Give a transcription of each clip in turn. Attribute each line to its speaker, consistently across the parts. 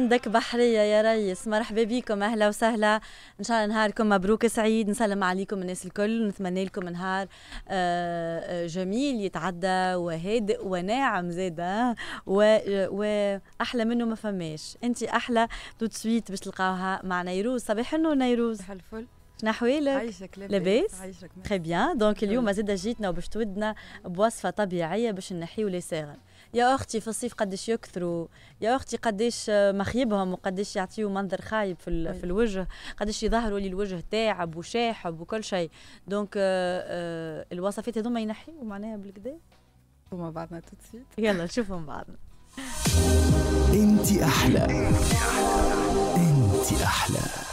Speaker 1: عندك بحرية يا ريس مرحبا بكم أهلا وسهلا إن شاء الله نهاركم مبروك سعيد نسلم عليكم الناس الكل ونتمنى لكم نهار آه، آه، جميل يتعدى وهادئ وناعم زادا وأحلى منه ما فماش أنت أحلى توت سويت باش تلقاوها مع نيروز صباح النور نيروز صباح الفل نحوالك عايشك لاباس عايشك تري بيان دونك اليوم زاد جيتنا وباش تودنا بوصفه طبيعيه باش نحيو لي ساغر يا اختي في الصيف قداش يكثروا يا اختي قداش مخيبهم وقداش يعطيو منظر خايب في, في الوجه قداش يظهروا لي الوجه تاعب وشاحب وكل شيء دونك euh, euh, الوصفات هذوما ينحيو معناها بالكدا
Speaker 2: هما بعضنا تتسيت يلا نشوفهم بعضنا انت احلى انت احلى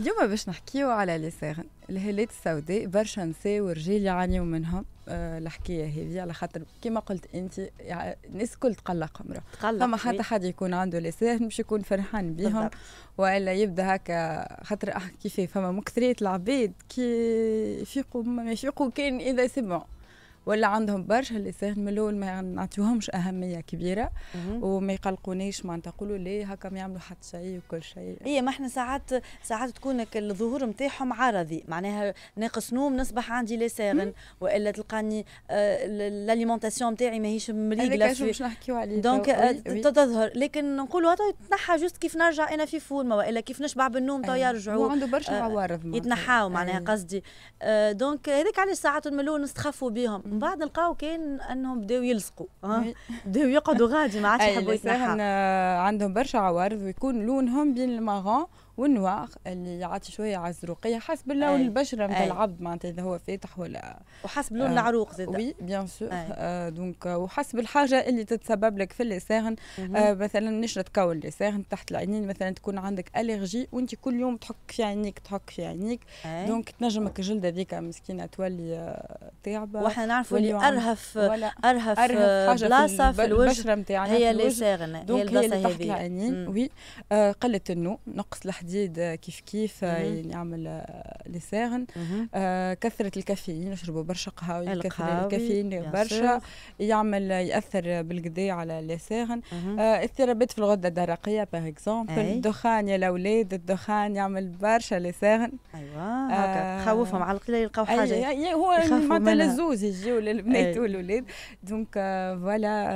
Speaker 2: اليوم باش نحكيو على لي سيغن الهالات السوداء برشا نساء ورجال يعانيو منهم أه الحكايه هذه على خاطر كما قلت انت يعني الناس الكل تقلق امراه تقلق فما حتى حد يكون عنده لي سيغن باش يكون فرحان بيهم والا يبدا هكا خاطر آه، كيف فما مكثريه العباد كي يفيقوا ما يفيقوا كان اذا سمعوا ولا عندهم برشا اللي الاول ما نعطيوهمش اهميه كبيره وما يقلقونيش معناتها نقولوا لي هكا ما يعملوا حتى شيء وكل شيء اي ما احنا ساعات ساعات تكون الظهور نتاعهم
Speaker 1: عرضي معناها ناقص نوم نصبح عندي لي ساغن والا تلقاني آه نتاعي ماهيش مريقله في باش
Speaker 2: نحكيو عليه دونك
Speaker 1: تظهر لكن نقولوا يتنحى جوست كيف نرجع انا في فورمه والا كيف نشبع بالنوم تو يرجعوا عنده برشا آه، عوارض يتنحاو معناها قصدي دونك آه، هذاك علاش ساعات الملون نستخفوا بهم من بعد لقاو
Speaker 2: كاين انهم بداو يلصقوا آه. يعني بداو يقعدوا غادي ما عادش يحبوا يتنحوا عندهم برشا عوارض ويكون لونهم بين المارون والنواغ اللي يعطي شويه على الزروقيه حسب لون البشره نتاع العبد معناتها اذا هو فاتح ولا وحسب لون آه، العروق زاد وي بيان سور دونك وحسب الحاجه اللي تتسبب لك في اللسان آه مثلا نشره كول اللسان تحت العينين مثلا تكون عندك الرجي وانت كل يوم تحك في عينيك تحك في عينيك دونك تنجمك الجلد هذيك مسكينه تولي آه، تعبه واحنا نعرفوا اللي ارهف ارهف, أرهف بلاصه في الوجه هي اللي ساغنه هي البلاصه هذه وي آه، قله النوم نقص الحديد جديد آه، كيف كيف آه، يعمل يعني آه، لي كثره الكافيين يشربوا برشا قهوة كثره الكافيين برشا يعمل ياثر بالقدا على لي ساغن اضطرابات في الغده الدرقيه باغ اكزومبل الدخان يا الاولاد الدخان يعمل برشا لي ايوا خوفهم على القليل يلقاو حاجه هو معناتها للزوز يجيو للبنات والولاد دونك فوالا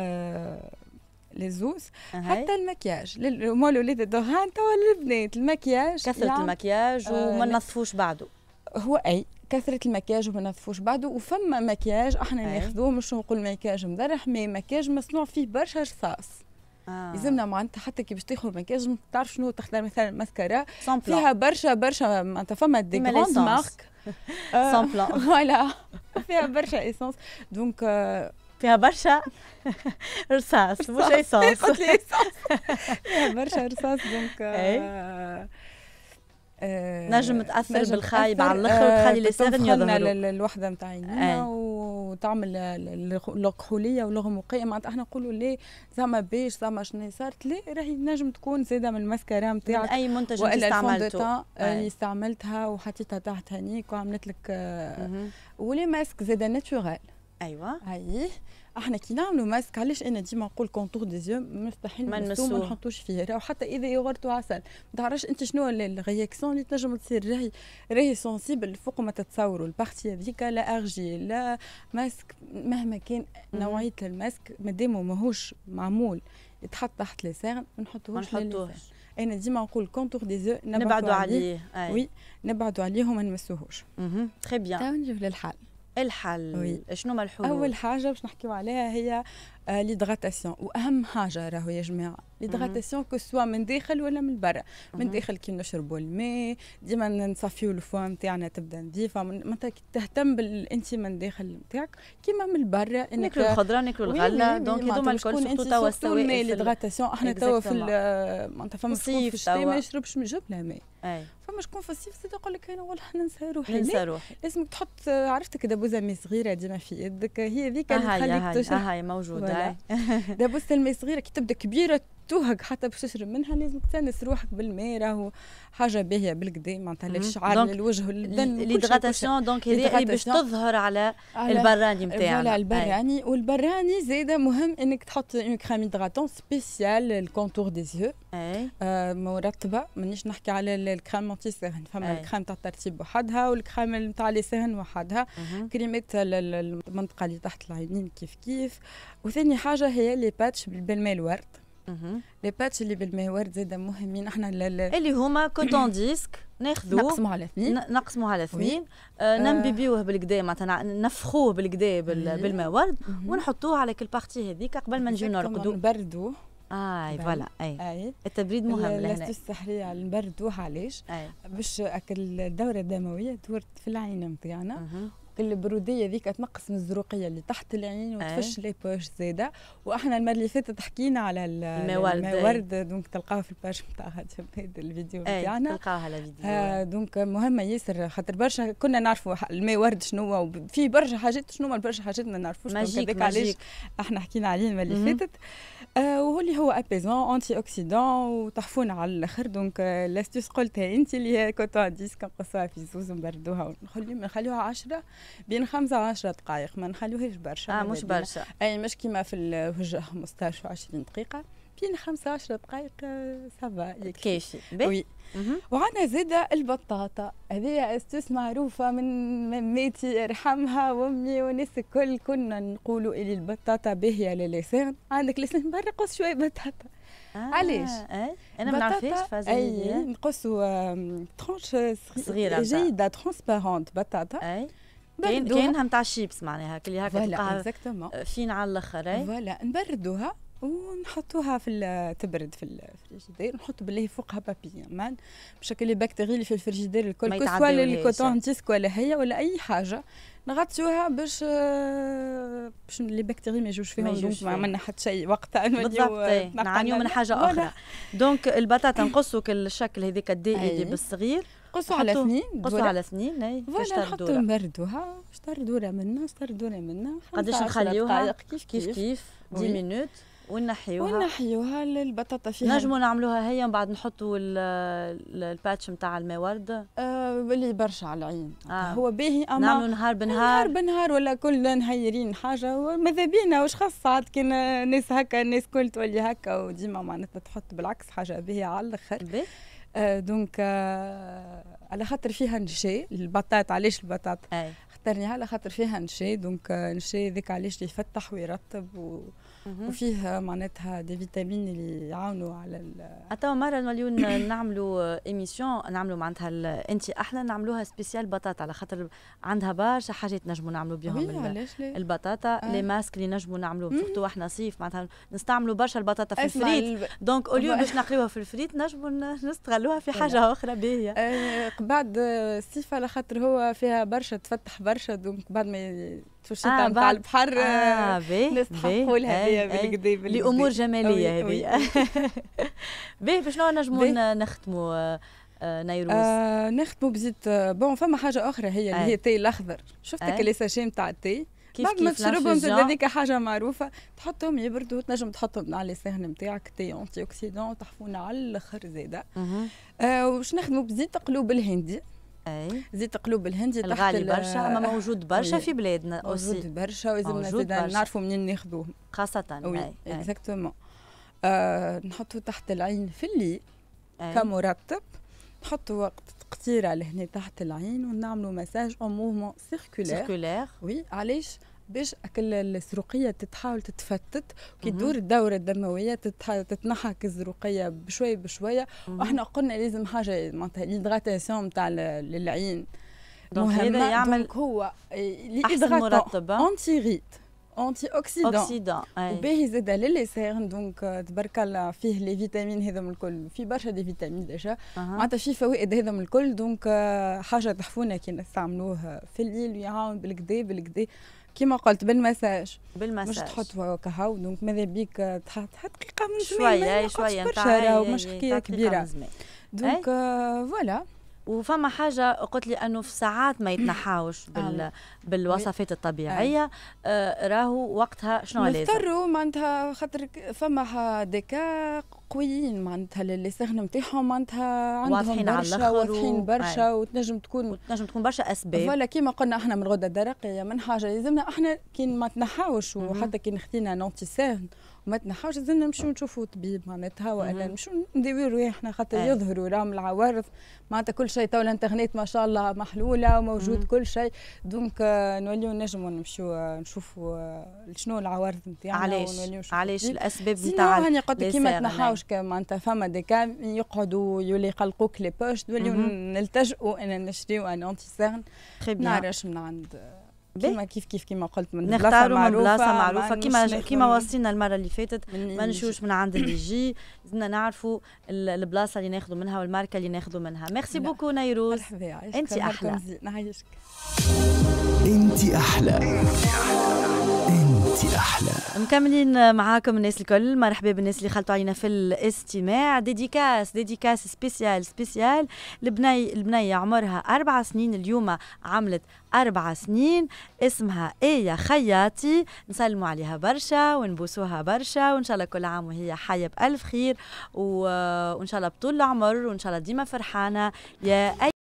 Speaker 2: للزوز ah حتى المكياج مول الاولاد الدهان توا البنات المكياج كثره يعني المكياج آه، وما نظفوش بعده هو اي كثرة المكياج وما نظفوش بعده وفما مكياج احنا ناخذوه مش نقول مكياج مدرح مي مكياج مصنوع فيه برشا رصاص آه. يلزمنا معناتها حتى كي باش تاخذ مكياج تعرف شنو تختار مثلا ماسكارا فيها برشا برشا معناتها فما دي مارك سامبلون فوالا فيها برشا ايسونس آه، دونك
Speaker 1: فيها برشا رصاص مش رصاص صوص
Speaker 2: فيها برشا رصاص دونك آه، آه، نجم تاثر بالخايب على الاخر آه، وتخلي لي لسان يظهر للوحده نتاع عينينا وتعمل الكحوليه والغموقيه معناتها احنا نقولوا لي زعما بيش زعما شنو صارت لي راهي نجم تكون زاده من الماسكارا نتاعك من اي منتج والا استعملته اللي استعملتها وحطيتها تحت هنيك وعملت لك ولي ماسك زاده ناتشورال ايوه هاي احنا كي نعملوا ماسك علاش انا ديما نقول كونتور دي زيو مستحيل ما ما نحطوش فيه راهو حتى اذا يغرتوا عسل ما تعرفش انت شنو الرياكسيون اللي تنجم تصير راهي راهي سونسيبل فوق ما تتصوروا البارتي هذيك لا ارجي لا ماسك مهما كان نوعيه الماسك مادام ماهوش معمول يتحط تحت لسان ما نحطوهوش ما نحطوهش انا ديما نقول كونتور دي زو نبعدوا عليه وي نبعدوا عليه وما نمسوهوش تري بيان تو نجيو للحل الحل وي. شنو الحلول اول حاجه باش نحكيو عليها هي ليدغاتاسيون آه، واهم حاجه راهو يا جماعه ليدغاتاسيون كو سوا من داخل ولا من برا من داخل كي نشربوا الماء ديما نصفيو الفوا نتاعنا تبدا نظيفه متى تهتم بالانت من داخل نتاعك كيما من برا انك ناكلوا الخضره ناكلوا الغله دونك هذوما الكل سورتو توا السوائل ليدغاتاسيون احنا توا في معناتها فما في الشتاء ما يشربش من جبله ماء فما شكون في الصيف زاد يقول لك انا والله ننسى روحي ننسى روحي اسمك تحط عرفت كده دابوزه مي صغيره ديما في يدك هي ذيك اللي تخليك تشرب هاي موجوده دابوزه المي صغيره كي تبدا كبيره توهق حتى باش تشرب منها لازم تنس روحك بالماء راهو حاجه باهيه بالكدا معناتها للشعر للوجه للدم ليدغاتاسيون دونك هذه باش تظهر على, على البراني نتاعنا على البراني أي. والبراني زيدا مهم انك تحط اون كريم هيدراتون سبيسيال الكونتور دي زيو آه مرتبه مانيش نحكي على الكريم انتي سهن فما الكريم تاع الترتيب وحدها والكريم تاع لي سهن وحدها كريمات المنطقه اللي تحت العينين كيف كيف وثاني حاجه هي لي باتش بالماء الورد لي باتش اللي بالماء زاد مهمين احنا اللي هما كوتون ديسك
Speaker 1: ناخذو نقسموا على اثنين نقسموا على اثنين نمبيبيوه بالكدا معناتها نفخوه بالكدا بالماء ورد ونحطوه على كل بارتي هذيك قبل ما نجيو نرقدو نبردوه اي فوالا اي
Speaker 2: التبريد مهم لهنا الاستاذ السحريه نبردوه علاش باش الدوره الدمويه تورد في العين نتاعنا البروديه ذيك تنقص من الزروقيه اللي تحت العين وتفش إيه. لي بوش زاده واحنا المره اللي فاتت حكينا على الموارد الموارد دونك تلقاها في الباج هذا الفيديو نتاعنا إيه، تلقاها على الفيديو آه دونك مهمه ياسر خاطر برشا كنا نعرفوا الماء ورد شنو هو في برشا حاجات شنو برشا حاجات ما نعرفوش هذاك علاش احنا حكينا عليه المره اللي فاتت آه وهو اللي هو ابيزون انتي اوكسيدون وتحفون على الاخر دونك لاستيس قلتها انت اللي هي كوتون ديسك نقصوها في زوز نبردوها ونخليوها 10 بين خمسة وعشرة دقائق ما نخليوهاش برشا اه مش برشا اي مش كيما في الوجه 15 20 دقيقة بين وعشرة دقائق سافا آه، كيشي وي وعندنا زادة البطاطا هذه استوس معروفة من مماتي ارحمها وامي والناس الكل كنا نقولوا اللي البطاطا باهية للسان عندك لسان برا قص شوية بطاطا آه علاش؟ آه. انا ما نعرفهاش اي نقصوا ترونش صغيرة جيدة ترونسبارونت بطاطا كاينها نتاع الشيبس معناها كلي هكا تلقاها فين على الاخر فوالا نبردوها ونحطوها في تبرد في الفريجيدير نحط بالله فوقها بابي مان بشكل البكتيريا اللي في الفريجيدير الكل سواء الكوتون تيسك ولا هي ولا اي حاجه نغطيوها باش باش لي بكتيريا ما يجوش فيهم دونك ما عملنا حتى شيء وقتها بالضبط إيه. نعانيو من حاجه اخرى
Speaker 1: دونك البطاطا نقصوا الشكل هذاك الدائري بالصغير قصوا على سنين قصوا على سنين
Speaker 2: اي فوالا نحطوا نبردوها شطر دوره منا شطر دوره منا قداش نخليوها كيف كيف كيف 10 مينوت ونحيوها ونحيوها البطاطا فيها نجموا
Speaker 1: نعملوها هي من بعد نحطوا الباتش نتاع الموارد آه، اللي آه برشا على
Speaker 2: العين آه. هو باهي اما نعملوا نهار بنهار نهار بنهار ولا كلنا نهيرين حاجه ماذا بينا واش خاص ساعات كي ناس هكا الناس كل تولي هكا وديما معناتها تحط بالعكس حاجه باهيه على الاخر دونك euh, euh, على خاطر فيها نشي البطاط علاش البطاط اخترناها على خاطر فيها نشي دونك euh، نشي ذيك علاش يفتح ويرطب و... وفيه معناتها دي فيتامين اللي يعاونوا على
Speaker 1: توا مره نوليو نعملوا ايميسيون نعملوا معناتها انت احلى نعملوها سبيسيال بطاطا على خاطر عندها برشا حاجات نجموا نعملوا بهم البطاطا آه. لي ماسك اللي نجموا نعملوا سورتو احنا صيف معناتها نستعملوا برشا البطاطا في الفريت دونك اوليو باش نقليوها
Speaker 2: في الفريت نجموا نستغلوها في حاجه اخرى باهيه آه، بعد الصيف على خاطر هو فيها برشا تفتح برشا دونك بعد ما في الشتاء نتاع البحر نستحقولها نستحقوا لها بالكدا لامور جماليه هذه
Speaker 1: باهي فشنو نجموا نختموا آه، نيروز آه
Speaker 2: نختموا بزيت آه، بون فما حاجه اخرى هي اللي هي التي الاخضر شفتك لي ساشي نتاع التي كيف بعد ما تشربهم هذيك حاجه معروفه تحطهم يبردوا تنجم تحطهم على السهن نتاعك تي اونتي اوكسيدون تحفونا على الاخر زاده آه وباش نخدموا بزيت قلوب الهندي أي. زيت قلوب الهندي الغالي تحت برشا اما موجود برشا في بلادنا موجود برشا ولازمنا نعرفوا منين ناخذوه خاصة وي اكزاكتومون آه نحطه تحت العين في الليل كمرطب نحط وقت قصير على هنا تحت العين ونعملوا مساج اون موفمون سيركولير سيركولير وي علاش باش السروقيه تتحاول تتفتت كي تدور الدوره الدمويه تتنحى الزروقيه بشويه بشويه واحنا قلنا لازم حاجه معناتها ليدغاتاسيون نتاع العين
Speaker 1: هذا يعمل
Speaker 2: هو احسن مرطب اونتيغيت اونتي اوكسيدان اوكسيدون وباهي زاد للي صاير دونك تبارك الله فيه لي فيتامين هذوم الكل في برشا دي فيتامين ديجا معناتها فيه فوائد هذوم الكل دونك حاجه تحفونه كي نستعملوه في الليل يعاون بالكدا بالكدا كيما قلت بالمساج بالمساج مش تحط كهو دونك ماذا بيك تحط دقيقه من شويه شويه نتاع مش حكايه كبيره دونك فوالا
Speaker 1: وفما حاجة قلت لي أنه في ساعات ما يتنحاوش بال... بالوصفات الطبيعية آه راهو وقتها شنو لازم نضطروا
Speaker 2: معناتها خاطر فما ديكا قويين معناتها اللي سخن نتاعهم معناتها عندهم برشا واضحين برشا وتنجم تكون وتنجم تكون برشا اسباب ولا كيما قلنا احنا من الغده الدرقيه من حاجه لازمنا احنا كي ما تنحاوش وحتى كي نخدينا نونتي ساهن وما تنحاوش زلنا نمشيو نشوفوا طبيب معناتها ولا نمشيو نديروا احنا خاطر يظهروا راهم العوارض معناتها كل شيء تو الانترنت ما شاء الله محلوله وموجود كل شيء دونك آه، نوليو نجموا نمشيو آه، نشوفوا آه، شنو العوارض نتاعنا علاش علاش الاسباب نتاع يعني قلت لك كيما تنحاوش معناتها فما دي كام يقعدوا يولي يقلقوك لي بوش نوليو نلتجئوا ان نشريو ان انتي سيرن نعرفش من عند كيما كيف كيف كيما قلت من نختاروا من بلاصه معروفه كيما كيما وصينا
Speaker 1: المره اللي فاتت ما نشوش من عند اللي يجي لازمنا نعرفوا البلاصه اللي ناخذوا منها والماركه اللي ناخذوا منها ميرسي بوكو نيروز انت احلى
Speaker 2: انت احلى انت احلى
Speaker 1: مكملين معاكم الناس الكل مرحبا بالناس اللي خلطوا علينا في الاستماع ديديكاس ديديكاس سبيسيال سبيسيال البني البنية عمرها أربع سنين اليوم عملت أربع سنين اسمها ايه خياطي نسلموا عليها برشا ونبوسوها برشا وإن شاء الله كل عام وهي حية بألف خير و... وإن شاء الله بطول العمر وإن شاء الله ديما فرحانة يا أي